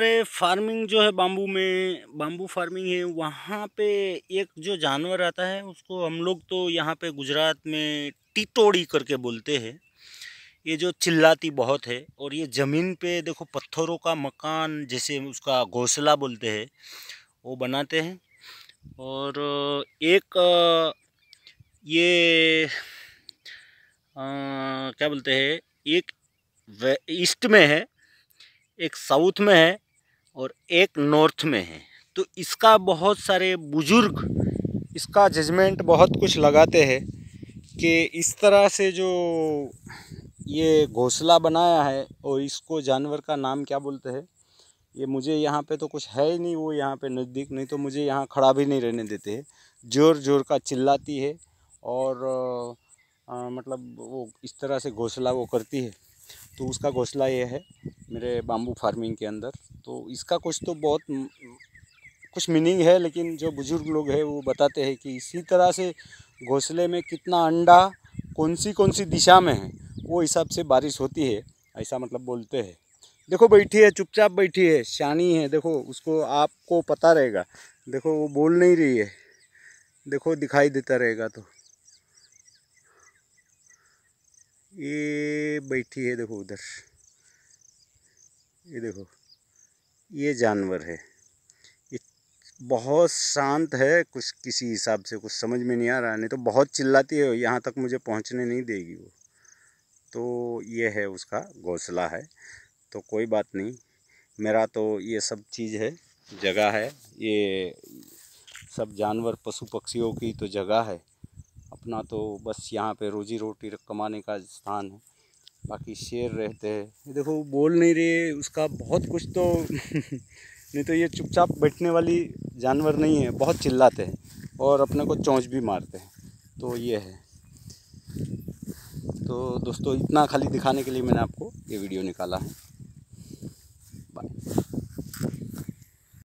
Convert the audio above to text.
अरे फार्मिंग जो है बाम्बू में बाम्बू फार्मिंग है वहाँ पे एक जो जानवर आता है उसको हम लोग तो यहाँ पे गुजरात में टिटोड़ी करके बोलते हैं ये जो चिल्लाती बहुत है और ये ज़मीन पे देखो पत्थरों का मकान जैसे उसका घोंसला बोलते हैं वो बनाते हैं और एक ये आ, क्या बोलते हैं एक ईस्ट में है एक साउथ में है और एक नॉर्थ में है तो इसका बहुत सारे बुज़ुर्ग इसका जजमेंट बहुत कुछ लगाते हैं कि इस तरह से जो ये घोसला बनाया है और इसको जानवर का नाम क्या बोलते हैं ये मुझे यहाँ पे तो कुछ है ही नहीं वो यहाँ पे नज़दीक नहीं तो मुझे यहाँ खड़ा भी नहीं रहने देते हैं ज़ोर ज़ोर का चिल्लाती है और आ, मतलब वो इस तरह से घोंसला वो करती है तो उसका घोसला ये है मेरे बाम्बू फार्मिंग के अंदर तो इसका कुछ तो बहुत कुछ मीनिंग है लेकिन जो बुज़ुर्ग लोग हैं वो बताते हैं कि इसी तरह से घोंसले में कितना अंडा कौन सी कौन सी दिशा में है वो हिसाब से बारिश होती है ऐसा मतलब बोलते हैं देखो बैठी है चुपचाप बैठी है शानी है देखो उसको आपको पता रहेगा देखो वो बोल नहीं रही है देखो दिखाई देता रहेगा तो ये बैठी है देखो उधर ये देखो ये जानवर है ये बहुत शांत है कुछ किसी हिसाब से कुछ समझ में नहीं आ रहा नहीं तो बहुत चिल्लाती है यहाँ तक मुझे पहुँचने नहीं देगी वो तो ये है उसका घोंसला है तो कोई बात नहीं मेरा तो ये सब चीज़ है जगह है ये सब जानवर पशु पक्षियों की तो जगह है अपना तो बस यहाँ पे रोजी रोटी कमाने का स्थान है बाकी शेर रहते हैं ये देखो बोल नहीं रहे उसका बहुत कुछ तो नहीं तो ये चुपचाप बैठने वाली जानवर नहीं है बहुत चिल्लाते हैं और अपने को चौंच भी मारते हैं तो ये है तो दोस्तों इतना खाली दिखाने के लिए मैंने आपको ये वीडियो निकाला है